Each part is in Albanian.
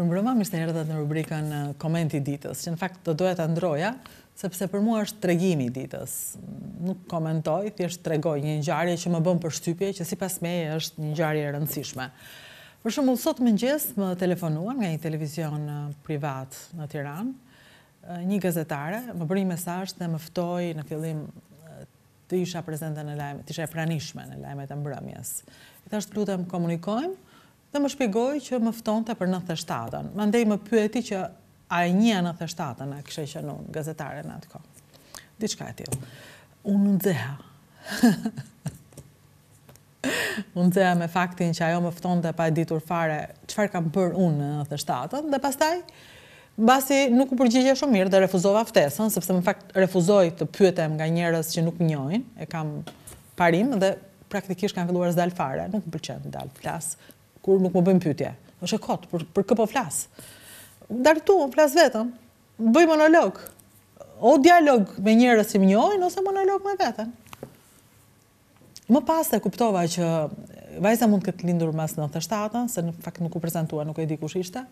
më mbrëma mirë se erdhët në rubrikën Komenti ditës, që në fakt të dohet të ndroja, sepse për mua është tregimi ditës. Nuk komentoj, thjeshtë tregoj një ngjarje që më bën përshtypje që sipas meje është një ngjarje e rëndësishme. Për shembull, sot më ngjes më telefonuan nga një televizion privat në Tiranë, një gazetare, më bëri mesazh dhe më ftoi në fillim të isha prezente në lajme, të isha e pranishme në lajmet e mbrëmjes. I të lutëm komunikojmë, dhe më shpigoj që më fëton të për 97-ën. Më ndej më pyeti që a e një 97-ën a kështë që në gazetare në atë ko. Dishka e tjilë. Unë në dheha. Unë dheha me faktin që ajo më fëton të pa e ditur fare qëfar kam për unë në 97-ën dhe pastaj basi nuk u përgjigje shumë mirë dhe refuzova ftesën, sepse më fakt refuzoj të pyetem nga njerës që nuk njojnë, e kam parim dhe praktikisht kanë filluar zdalë fare, nuk më përqenë dalë flasë, kur nuk më bëjmë pytje. është e kotë, për, për këpë po flasë. Darë tu, më flasë vetëm, bëj monolog. O dialog me njërës si më njojnë, ose monolog me vetën. Më pas të kuptova që vajza mund këtë lindur mas në të shtatën, se në fakt nuk u prezentua, nuk e di kush ishte,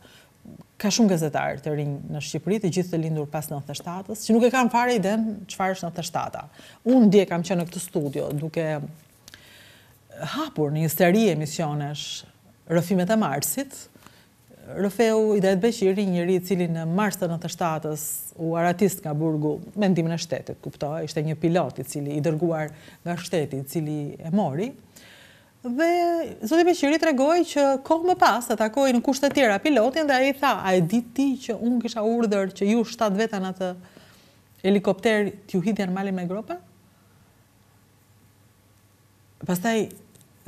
ka shumë gazetarë të rinj në Shqipëri, të gjithë të lindur pas 97-s, që nuk e kanë fare iden çfarë është 97-a. Unë ndje kam qenë në këtë studio duke hapur një histeri emisionesh rëfimet e marsit, rëfeu i dajtë beqiri njëri cili në mars të në të shtatës u aratist nga burgu me ndimin e shtetit, kupto, ishte një pilot i cili i dërguar nga shtetit cili e mori, dhe Zoti Beshiri Beqiri të regoj që kohë më pas të takoj në kushtet tjera pilotin dhe a i tha, a e ditë ti që unë kisha urdër që ju shtatë vetën atë helikopter t'ju në malin me gropa? Pastaj,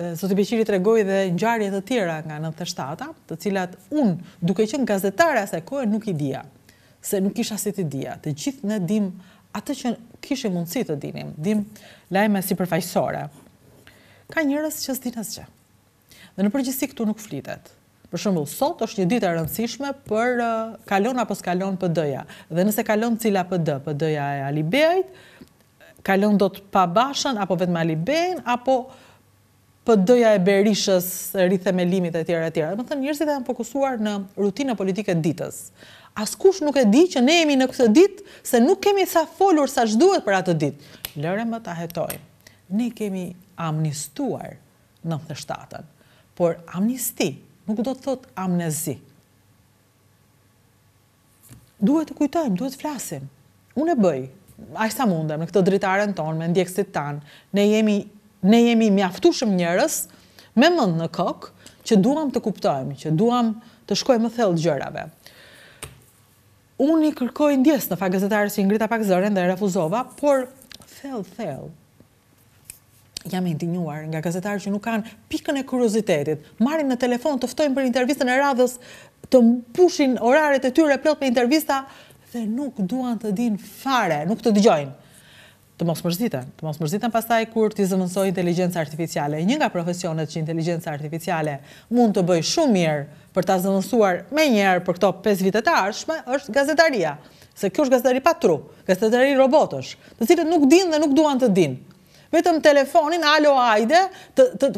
i Beqiri të regoj dhe njarjet të tjera nga 97-a, të cilat unë, duke qënë gazetare asaj kohë, nuk i dhja, se nuk isha si të dhja. Të gjithë në dim atë që kishë mundësi të dinim, dim lajme si përfajsore. Ka njërës që s'din asë që. Dhe në përgjësi këtu nuk flitet. Për shumë, sot është një ditë e rëndësishme për kalon apo s'kalon për dëja. Dhe nëse kalon cila për dë, për dëja e Alibejt, kalon do të pabashën, apo vetë me Alibejn, apo pëdëja e berishës, rithemelimit e tjera e tjera. Më thënë, njërësit e janë fokusuar në rutinë politike ditës. Askush nuk e di që ne jemi në këtë dit, se nuk kemi sa folur sa shduhet për atë dit. Lërë më të ahetoj, ne kemi amnistuar në thështatën, por amnisti nuk do të thot amnezi. Duhet të kujtojmë, duhet të flasim. Unë e bëj, ajsa mundem, në këtë dritaren tonë, me ndjekësit tanë, ne jemi ne jemi mjaftushëm njërës me mëndë në kokë që duham të kuptojmë, që duham të shkojmë më thellë gjërave. Unë i kërkoj ndjes në fa gazetarës i ngrita pak zërën dhe refuzova, por thellë, thellë, jam e indignuar nga gazetarë që nuk kanë pikën e kuriozitetit, Marim në telefon të ftojnë për intervistën e radhës, të mbushin oraret e tyre plot me intervista dhe nuk duan të din fare, nuk të dëgjojnë të mos mërzitën. Të mos mërzitën pasaj kur t'i zëvënsoj inteligencë artificiale. Një nga profesionet që inteligencë artificiale mund të bëjë shumë mirë për t'a zëmënsuar me njerë për këto 5 vitet arshme, është gazetaria. Se kjo është gazetari pa tru, gazetari robotësh, të cilët nuk din dhe nuk duan të din. Vetëm telefonin, alo ajde,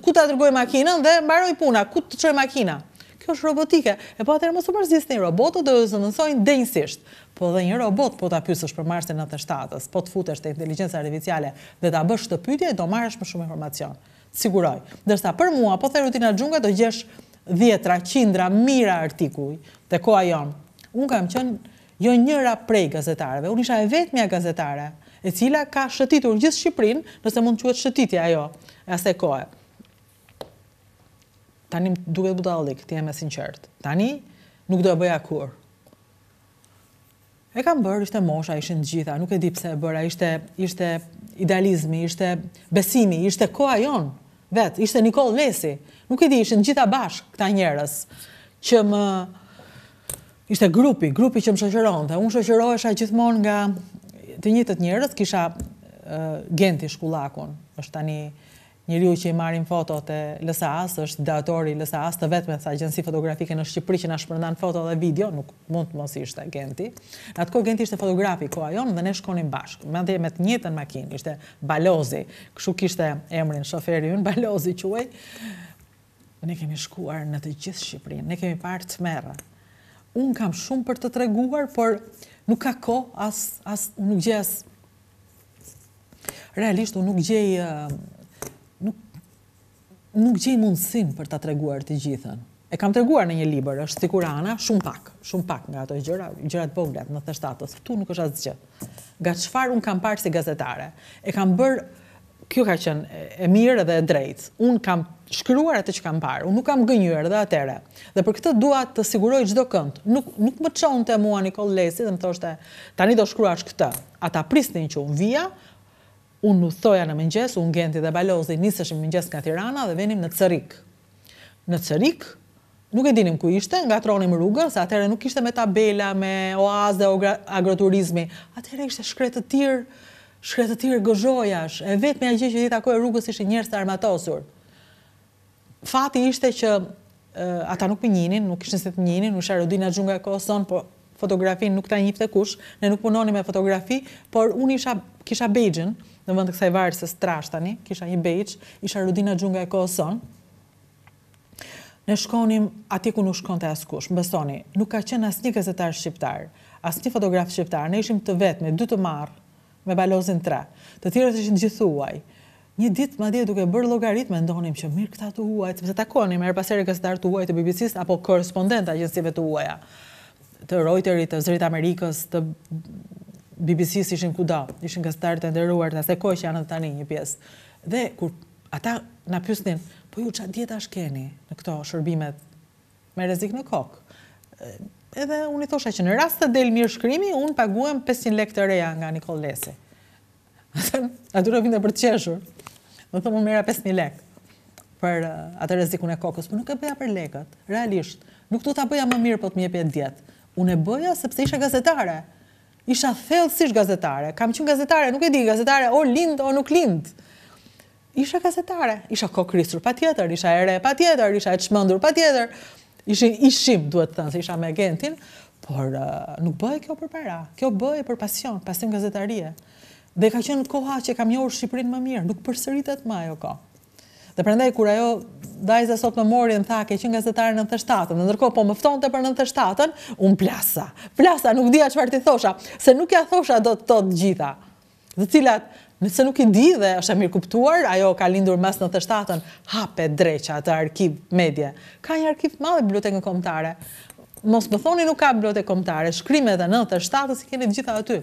ku t'a tërgoj makinën dhe mbaroj puna, ku t'a tërgoj makinën kjo është robotike. E po atëherë mos u përzisni robotët do të zëvendësojnë denjësisht. Po dhe një robot po ta pyesësh për marsin e 97-s, po të futesh te inteligjenca artificiale dhe ta bësh këtë pyetje do marrësh më shumë informacion. Siguroj. Ndërsa për mua po the rutina xhunga do gjesh 10ra, qindra, mira artikuj te koha jon. Un kam qenë jo njëra prej gazetarëve, unë isha e vetmja gazetare e cila ka shëtitur gjithë Shqiprin, nëse mund të quet shëtitja jo, e ase Tani duhet budallik, ti jam e sinqert. Tani nuk do e bëja kur. E kam bërë, ishte mosha, ishin të gjitha, nuk e di pse e bëra, ishte ishte idealizmi, ishte besimi, ishte koha jon vet, ishte Nikol Mesi. Nuk e di, ishin të gjitha bashkë këta njerëz që më ishte grupi, grupi që më shoqëronte. Unë shoqërohesha gjithmonë nga të njëjtët njerëz, kisha uh, Genti Shkullakun, është tani njëriu që i marrin foto të LSA-s, është datori LSA-s të vetme sa agjensi fotografike në Shqipëri që na shpërndan foto dhe video, nuk mund të mos ishte agenti. Atko agenti ishte fotografi ko ajon dhe ne shkonim bashkë. Me me të njëtën makinë, ishte Balozi, këshu kishte emrin shoferi unë, Balozi quaj, ne kemi shkuar në të gjithë Shqipërinë, ne kemi parë të merë. Unë kam shumë për të treguar, por nuk ka ko, as, as, nuk gjes... Realisht, unë nuk gjej nuk gjej mundësin për ta treguar të gjithën. E kam treguar në një liber, është si kurana, shumë pak, shumë pak nga ato gjëra, gjëra të po voglat në të shtatës, këtu nuk është asë gjithë. Ga qëfar unë kam parë si gazetare, e kam bërë, kjo ka qenë e mirë dhe e drejtë, unë kam shkryuar atë që kam parë, unë nuk kam gënyër dhe atere, dhe për këtë dua të siguroj gjdo këndë, nuk, nuk më qonë të mua Nikol Lesi dhe më thoshte, tani do shkryuar këtë, ata prisnin që unë vija, unë në thoja në mëngjes, unë gjenti dhe balozi, nisëshmë mëngjes nga Tirana dhe venim në Cërik. Në Cërik, nuk e dinim ku ishte, nga tronim rrugën, se atere nuk ishte me tabela, me oazë dhe agroturizmi, atere ishte shkretë të tirë, shkretë të tirë gëzhojash, e vetë me a gjithë që ditë ako e rrugës ishte njërës të armatosur. Fati ishte që ata nuk për njënin, nuk ishte njështë njënin, nuk sharë odina gjunga e koson, po fotografin nuk ta njifte kush, ne nuk punoni me fotografi, por unë isha, kisha bejgjën, në vend të kësaj varës së trash tani, kisha një beç, isha Rudina Xhunga e Kosovës. Ne shkonim atje ku nuk shkonte askush, mbesoni, nuk ka qen asnjë gazetar shqiptar, asnjë fotograf shqiptar, ne ishim të vetme, dy të marr me balozin 3. Të tjerët ishin gjithë huaj. Një ditë madje duke bërë llogarit ndonim që mirë këta të huaj, sepse takonin më pas erë gazetar të huaj të BBC-s apo korrespondenta agjencive të huaja të Reuters, të Zrit Amerikës, të BBC-s ishin kuda, ishin gazetarë të nderuar, asaj sekoj që janë edhe tani një pjesë. Dhe kur ata na pyesnin, po ju çfarë dieta shkeni në këto shërbime me rrezik në kokë? Edhe unë i thosha që në rast të del mirë shkrimi, unë paguam 500 lekë të reja nga Nikol Lesi. A të rëvinde për të qeshur. Do thëmë unë mera 5.000 lekë për uh, atë rrezikun e kokës, por nuk e bëja për lekët, realisht. Nuk do ta bëja më mirë po të më jepet diet. Unë e bëja sepse isha gazetare. Isha thellësish gazetare, kam qenë gazetare, nuk e di gazetare, o lindë o nuk lindë, isha gazetare, isha kokristur pa tjetër, isha ere pa tjetër, isha e qmëndur pa tjetër, ishim, duhet të thënë, se isha me agentin, por uh, nuk bëjë kjo për para, kjo bëjë për pasion, pasion gazetarie, dhe ka qenë koha që kam johur Shqipërinë më mirë, nuk përsëritet ajo ka. Dhe përndaj, kur ajo vajza sot më mori më tha ke qenë gazetare në 97-ën, ndërkohë po më ftonte për 97-ën, un plasa. Plasa, nuk dija çfarë ti thosha, se nuk ja thosha do të të gjitha. Dhe cilat Nëse nuk i di dhe është e mirë kuptuar, ajo ka lindur mes në të shtatën, hape dreqa të arkiv medje. Ka një arkiv madhe bibliotekë në komptare. Mos më thoni nuk ka bibliotekë komptare, shkrimet e në të i keni të gjitha aty.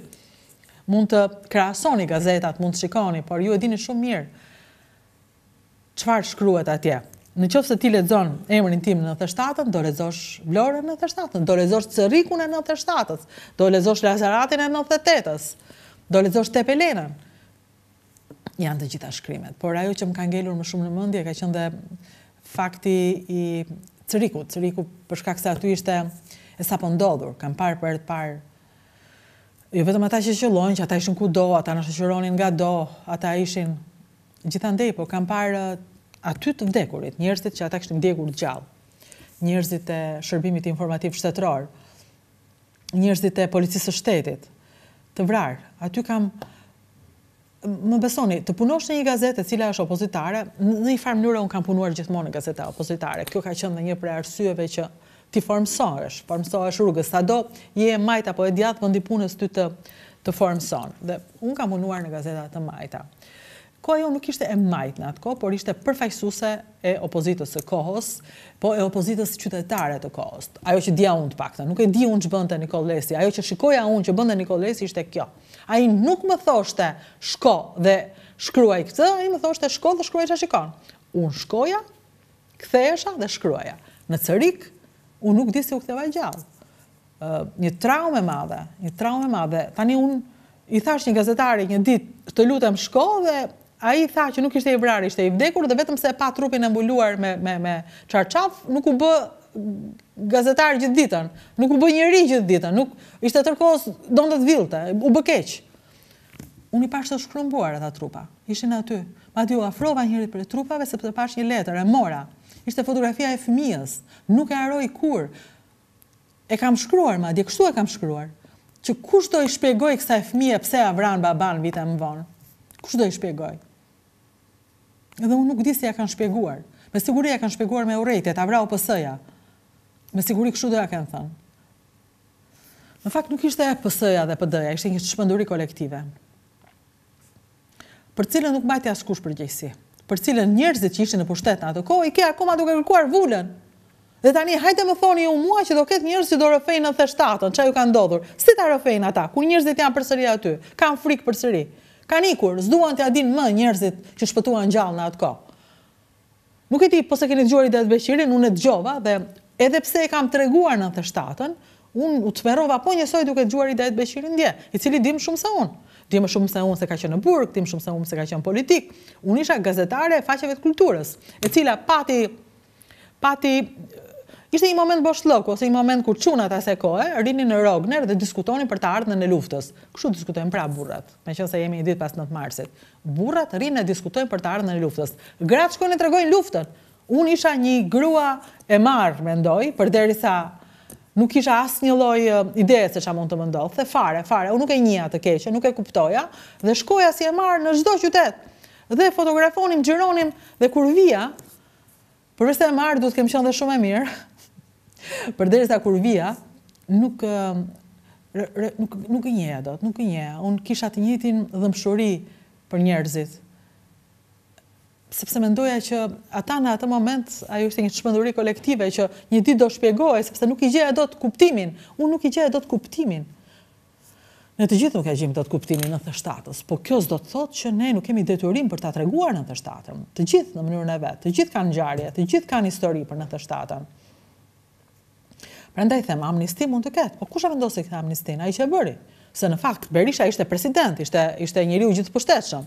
Mund të krasoni gazetat, mund të shikoni, por ju e dini shumë mirë qëfar shkruet atje? Në qëfë se ti lezon emrin tim në 97-ën, do lezosh vlore në 97-ën, do lezosh cërikun e në 97-ës, do lezosh lazaratin e 98-ës, do lezosh tepelenën. Janë të gjitha shkrimet. Por ajo që më ka ngellur më shumë në mëndje, ka qënë dhe fakti i Cëriku, Cëriku përshka kësa aty ishte e sa pëndodhur. Kam parë për e të parë. Jo vetëm ata që qëllojnë, që ata ishin ku do, ata në shëqëronin nga do, ata ishin gjithandej, po kam parë aty të vdekurit, njerëzit që ata kishin vdekur gjallë, njerëzit e shërbimit informativ shtetror, njerëzit e policisë së shtetit, të vrar. Aty kam më besoni, të punosh në një gazetë e cila është opozitare, në një farë mënyrë un kam punuar gjithmonë në gazeta opozitare. Kjo ka qenë një prej arsyeve që ti formsohesh, formsohesh rrugës sado, je e majt apo e djathtë vëndi po punës ty të të formson. Dhe un kam punuar në gazeta të majta. Koja jo nuk ishte e majt në atë ko, por ishte përfajsuse e opozitës e kohës, po e opozitës qytetare të kohës. Ajo që dija unë të pakta, nuk e di unë që bëndë Nikol Lesi, ajo që shikoja unë që bëndë të Nikol Lesi ishte kjo. Ajo nuk më thoshte shko dhe shkruaj këtë, ajo më thoshte shko dhe shkruaj që shikon. Unë shkoja, këthejësha dhe shkruaja. Në cërik, unë nuk di se u këtheva i gjallë. Një traume madhe, një traume madhe, tani unë, i thash një gazetari një ditë, të lutem shko dhe a i tha që nuk ishte i vrari, ishte i vdekur, dhe vetëm se pa trupin e mbuluar me qarqaf, nuk u bë gazetarë gjithë ditën, nuk u bë njëri gjithë ditën, nuk ishte tërkos donë të vilte, u bë keqë. Unë i pashtë të shkrumbuar e ta trupa, ishin aty. Ma u afrova njëri për trupave, se për pashtë një letër, e mora. Ishte fotografia e fëmijës, nuk e aroj kur. E kam shkruar, ma, di kështu e kam shkruar. Që kush do i shpegoj kësa e fëmije pse avran baban vite më vonë? do i shpegoj? Edhe unë nuk di se ja kanë shpjeguar. Me siguri ja kanë shpjeguar me urrëtit, a vrau PS-ja. Me siguri kështu do ja kanë thënë. Në fakt nuk ishte PS-ja dhe PD-ja, ishte një shpënduri kolektive. Për cilën nuk bati askush përgjegjësi. Për cilën njerëzit që ishin në pushtet atë kohë i ke akoma duke kërkuar vullën. Dhe tani hajde më thoni ju mua që do ketë njerëz që do në 97-ën, çfarë ju ka ndodhur? Si ta rrofejnë ata? Ku njerëzit janë përsëri aty? Kan frikë përsëri kanikur, ikur, s'duan të adin më njerëzit që shpëtuan gjallë në atë ko. Nuk e ti, po se keni të gjuar i dhe të beqirin, unë e të gjova dhe edhe pse e kam të reguar në të shtatën, unë u të merova po njësoj duke të gjuar i dhe të beqirin dje, i cili dim shumë se unë. Dim shumë se unë se ka qenë në burg, dim shumë se unë se ka qenë politik. Unë isha gazetare e faqeve të kulturës, e cila pati, pati Ishte një moment bosh ose një moment kur çuna ta se kohë, rinin në Rogner dhe diskutonin për të ardhmen e luftës. Kështu diskutojnë pra burrat, meqense jemi një ditë pas 9 marsit. Burrat rinë e diskutojnë për të ardhmen e luftës. Gratë shkojnë e tregojnë luftën. Unë isha një grua e marr, mendoj, përderisa nuk isha asë një loj ide se që mund të më ndodhte. fare, fare, unë nuk e një atë keqe, nuk e kuptoja, dhe shkoja si e marr në çdo qytet, dhe fotografonim, gjironim, dhe kur vija, përveste e marr, duhet të kem qenë dhe shumë e mirë, Për dhe sa kur vija, nuk nuk nuk e do dot, nuk e njeha. Un kisha të njëtin dhëmshuri për njerëzit. Sepse mendoja që ata në atë moment ajo ishte një çmenduri kolektive që një ditë do shpjegohej sepse nuk i gjeja dot kuptimin. Un nuk i gjeja dot kuptimin. Në të gjithë nuk e gjejmë dot kuptimin në të shtatës, po kjo s'do të thotë që ne nuk kemi detyrim për ta treguar në të shtatën. Të gjithë në mënyrën e vet, të gjithë kanë ngjarje, të gjithë kanë histori për në të shtatën. Pra them, amnisti mund të ketë, po kusha e ndosë i këta amnistin, a i që e bëri? Se në fakt, Berisha ishte president, ishte, ishte njëri u gjithë pushtetëshëm.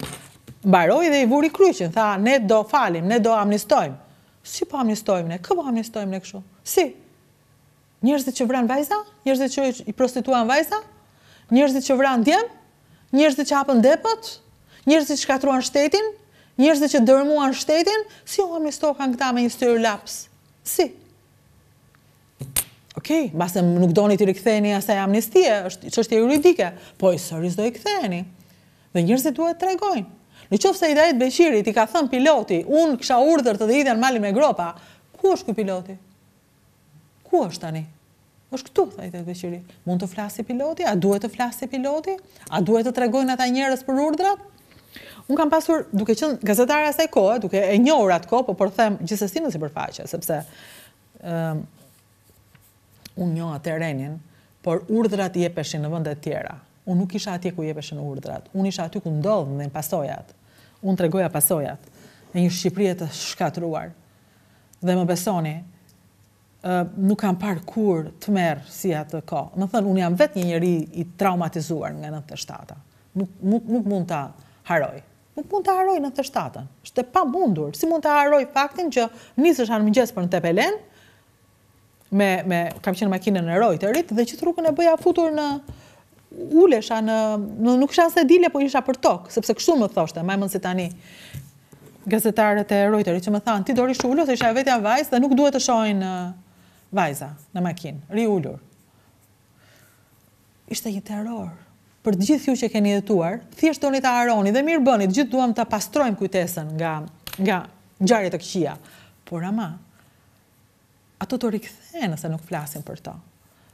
Baroj dhe i vuri kryqin, tha, ne do falim, ne do amnistojmë. Si po amnistojmë ne, kë po amnistojmë ne këshu? Si? Njërëzit që vranë vajza? Njërëzit që i prostituan vajza? Njërëzit që vranë djemë? Njërëzit që apën depot? Njërëzit që katruan shtetin? Njërëzit që dërmuan shtetin? Si o amnistojnë këta me një styrë laps? Si? Okej, okay, basë nuk doni të riktheheni asaj amnestie, është çështje juridike, po i sori s'do i ktheheni. Dhe njerëzit duhet t'rregojnë. Në qofë se dajtë Beçiri i ka thënë piloti, un kisha urdhër të dhëjën mali me gropa, ku është ky piloti? Ku është tani? Është këtu, tha të beqiri. Mund të flasë piloti, a duhet të flasë piloti? A duhet të tregojnë ata njerëz për urdhrat? Un kam pasur duke qenë gazetare asaj kohe, duke e njohur atë kohë, po por them gjithsesi në sipërfaqe, sepse um, unë njoha të erenin, por urdrat i e peshin në vëndet tjera. Unë nuk isha atje ku i e peshin urdrat. Unë isha aty ku ndodhën dhe në pasojat. Unë të regoja pasojat. E një Shqipërije të shkatruar. Dhe më besoni, nuk kam par kur të merë si atë ko. Në thënë, unë jam vet një njëri i traumatizuar nga 97 Nuk, nuk, nuk mund të haroj. Nuk mund të haroj 97-ën. Shte pa mundur. Si mund të haroj faktin që njësë shanë mëngjes për në tepelen, me, me, kam qenë makinën në Reuterit, dhe që të rrugën e bëja futur në ulesha, në, në, nuk isha e dile, po isha për tokë, sepse kështu më thoshte, majmën si tani, gazetarët e Reuteri që më thanë, ti dori shullu, se isha vetja vajzë dhe nuk duhet të shojnë vajza në makinë, ri ullur. Ishte një terror. Për të gjithë ju që keni jetuar, thjesht doni ta haroni dhe mirë bëni, gjithë duam ta pastrojmë kujtesën nga nga ngjarje e këqija. Por ama, ato të rikëthejnë nëse nuk flasin për to.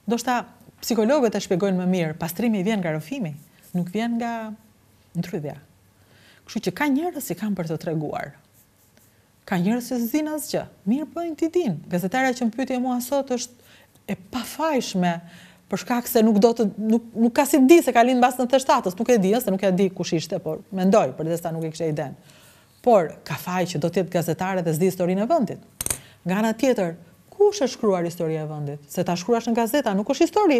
Do shta, psikologët e shpegojnë më mirë, pastrimi i vjen nga rëfimi, nuk vjen nga ndrydhja. Kështu që ka njërës që kam për të treguar. Ka njërës që zin asgjë, mirë bëjnë ti din. Gazetarja që më pyti e mua sot është e pafajshme për shkak se nuk do të nuk, nuk ka si di se ka lind mbas në 37-s, nuk e di se nuk e di kush ishte, por mendoj, për desta nuk e kishte iden. Por ka faj që do të jetë gazetare dhe zdi historinë e vendit. Nga ana tjetër, ku është e shkruar historia e vëndit? Se ta shkruar është në gazeta, nuk është histori.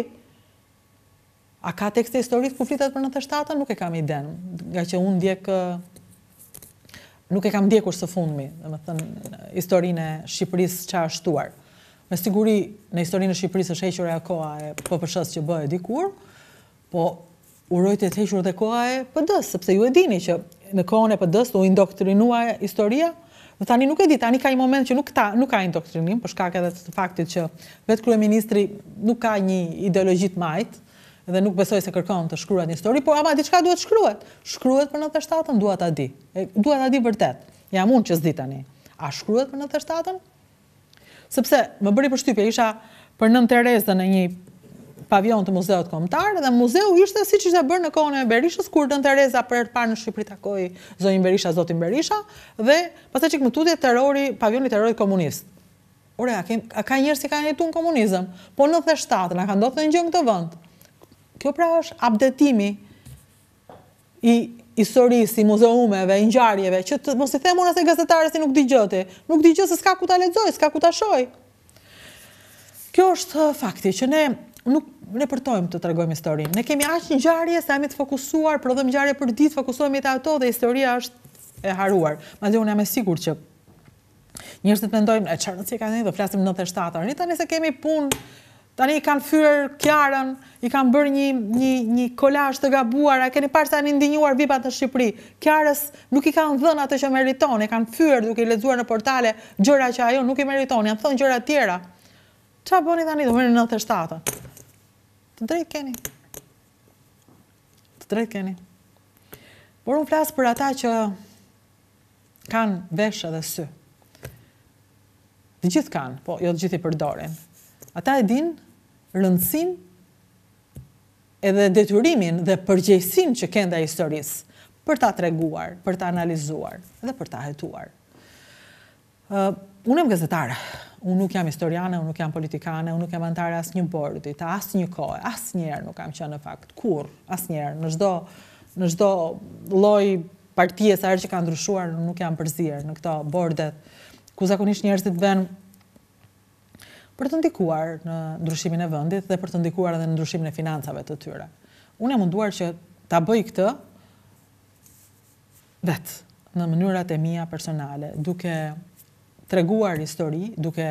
A ka tekste historisë ku flitet për 97-ën? Nuk e kam i denë. Nga që unë ndjek... Nuk e kam ndjekur së fundmi, dhe më thënë, historinë e Shqipërisë që ashtuar. Me siguri, në historinë e Shqipërisë është heqër e akoa e përpërshës që bëhe dikur, po urojtë e të heqër dhe koha e pëdës, sepse ju e dini që në kohën e pëdës u indoktrinua e historia, Dhe tani nuk e di, tani ka një moment që nuk, ta, nuk ka indoktrinim, për po shkak edhe të faktit që vetë krye ministri nuk ka një ideologjit majtë, dhe nuk besoj se kërkon të shkruat një histori, por ama diçka duhet shkruat. Shkruat për 97-ën, duhet ta di. E, duhet ta di vërtet. Jam unë që s'di tani. A shkruat për 97-ën? Sepse më bëri përshtypje, isha për nën Terezën në një pavion të muzeot komtar dhe muzeu ishte si që ishte bërë në kone Berishës kur të në Tereza për parë në Shqipëri takoj zonjën Berisha, zotin Berisha dhe pasa që këmë tutje terori, pavionit terorit komunist. Ure, a ka njërë po si ka njëtu në komunizm, po në dhe shtatë, në ka ndotë në njëngë të vënd. Kjo pra është abdetimi i historisë, i muzeumeve, i njarjeve, që të mos i themu nëse gazetare si nuk di nuk di se s'ka ku ta ledzoj, s'ka ku ta shoj. Kjo është fakti që ne ne përtojmë të tregojmë historinë. Ne kemi aq ngjarje sa jemi të fokusuar, por dhe ngjarje për ditë fokusohemi te ato dhe historia është e haruar. Madje unë jam e sigurt që njerëzit mendojnë, e çfarë që kanë ne do flasim 97-të. Ne tani se kemi punë Tani i kanë fyrë kjarën, i kanë bërë një, një, një kolash të gabuar, a keni parë tani ndinjuar vipat në Shqipëri. Kjarës nuk i kanë dhënë atë që meriton, i kanë fyrë duke i lezuar në portale gjëra që ajo nuk i meriton, janë thënë gjëra tjera. Qa bëni tani do mërë në 97 Të drejt keni. Të drejt keni. Por unë flasë për ata që kanë veshë dhe sy. Dhe gjithë kanë, po jo dhe gjithë i përdorin. Ata e dinë rëndësin edhe detyrimin dhe përgjegjësinë që kenda i për ta treguar, për ta analizuar dhe për ta hetuar. Unë e më unë nuk jam historiane, unë nuk jam politikane, unë nuk jam antare asë një bordi, ta asë një kohë, asë njerë nuk kam qënë në fakt, kur, asë njerë, në shdo, në shdo loj partije sa erë që kanë ndryshuar, unë nuk jam përzirë në këto bordet, ku zakonisht njerëzit ven për të ndikuar në ndryshimin e vëndit dhe për të ndikuar edhe në ndryshimin e financave të tyre. Unë e munduar që ta bëj këtë vetë në mënyrat e mija personale, duke treguar histori, duke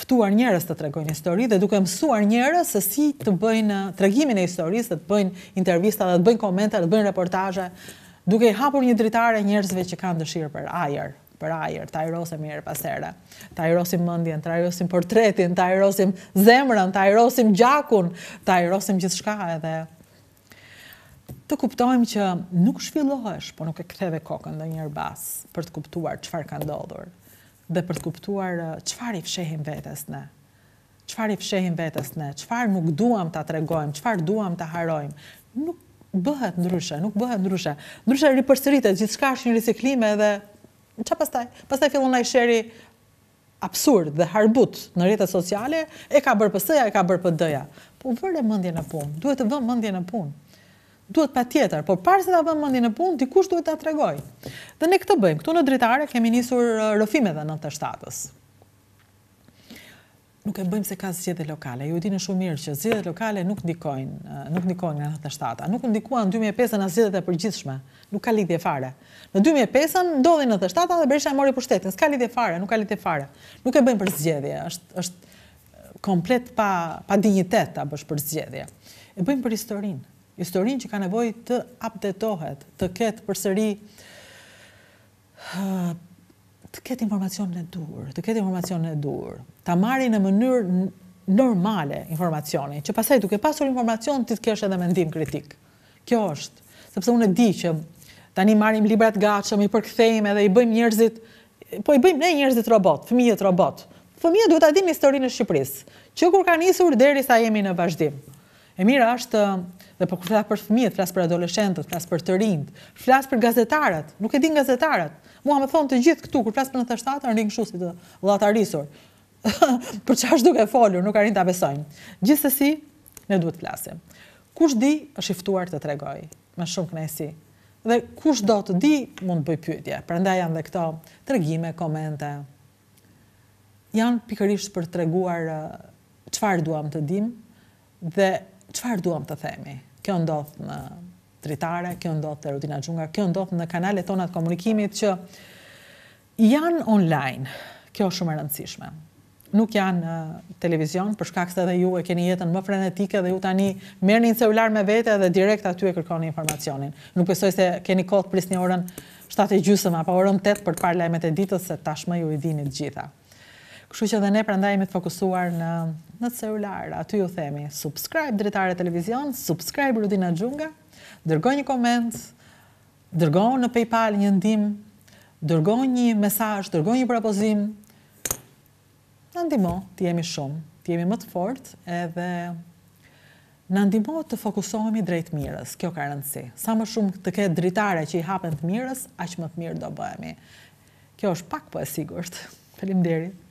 ftuar njerëz të tregojnë histori dhe duke mësuar njerëz se si të bëjnë uh, tregimin e historisë, të bëjnë intervista, dhe të bëjnë komente, të bëjnë reportazhe, duke i hapur një dritare njerëzve që kanë dëshirë për ajër, për ajër, të ajrosim njërë pasere Të ajrosim mendjen, të ajrosim portretin, të ajrosim zemrën, të ajrosim gjakun, të ajrosim gjithçka edhe të kuptojmë që nuk shfillohesh, por nuk e ktheve kokën ndonjëherë bas për të kuptuar çfarë ka ndodhur dhe për të kuptuar qëfar i fshehim vetës në, qëfar i fshehim vetës në, qëfar nuk duham të atregojmë, qëfar duham të harojmë, nuk bëhet ndryshe, nuk bëhet ndryshe. Ndryshe ripërsëritet, gjithë shka është një risiklime dhe që pastaj? Pastaj fillon e sheri absurd dhe harbut në rritët sociale, e ka bërë pësëja, e ka bërë pëdëja. Po vërë e mëndje në punë, duhet të vëmë mëndje në punë duhet pa tjetër, por parë se ta bëmë mëndi në punë, dikush duhet ta tregoj. Dhe ne këtë bëjmë, këtu në dritare kemi njësur rëfime dhe në të shtatës. Nuk e bëjmë se ka zgjedhje lokale. Ju dini shumë mirë që zgjedhjet lokale nuk ndikojnë, nuk ndikojnë nga ata shtata. Nuk ndikuan në 2005 në zgjede zgjedhjet e përgjithshme. Nuk ka lidhje fare. Në 2005-ën ndodhi në të shtata dhe e mori pushtetin. S'ka lidhje fare, nuk ka lidhje fare. Nuk e bëjmë për zgjedhje. Është është komplet pa pa dinjitet ta bësh për zgjedhje. E bëjmë për historinë historin që ka nevoj të updatohet, të ketë përsëri të ketë informacion në dur, të ketë informacion në dur, ta marri në mënyrë normale informacioni, që pasaj duke pasur informacion, ti të kesh edhe mendim kritik. Kjo është, sepse unë e di që tani marrim librat gatshëm, i përkthejmë edhe i bëjmë njerëzit, po i bëjmë ne njerëzit robot, fëmijët robot. Fëmijët duhet të dinë historinë e Shqipërisë, që kur ka nisur deri sa jemi në vazhdim. E mira është dhe për po kërë flasë për fëmijët, flasë për adoleshentët, flasë për të rind, flasë për gazetarët, nuk e din gazetarët, mua me thonë të gjithë këtu, kërë flasë për në të shtatë, në rinjë shusit dhe latarisur, për që ashtë duke folur, nuk arin të abesojnë. Gjithë si, ne duhet flasim. Kush di është iftuar të tregoj, me shumë kënesi, dhe kush do të di mund të bëj pyetje, përnda janë dhe këto tregime, komente, janë pikërisht për treguar qëfar eh, duham të dim dhe qëfar duham të themi kjo ndodhë në dritare, kjo ndodhë të rutina gjunga, kjo ndodhë në kanalet tonat komunikimit që janë online, kjo është shumë rëndësishme. Nuk janë televizion, përshkak se dhe ju e keni jetën më frenetike dhe ju tani merë një celular me vete dhe direkt aty e kërkoni informacionin. Nuk pësoj se keni kohë të pris një orën 7 e gjusëm, apo orën 8 për të parë lajmet e ditës se tashmë ju i dinit gjitha. Kështu që dhe ne prandaj jemi të fokusuar në në celular. Aty ju themi subscribe dritare televizion, subscribe rutina xhunga, dërgoj një koment, dërgoj në PayPal një ndihmë, dërgoj një mesazh, dërgoj një propozim. Na ndihmo, ti jemi shumë, ti jemi më të fortë edhe na ndihmo të fokusohemi drejt mirës. Kjo ka rëndësi. Sa më shumë të ketë dritare që i hapen të mirës, aq më të mirë do bëhemi. Kjo është pak po e sigurt. Faleminderit.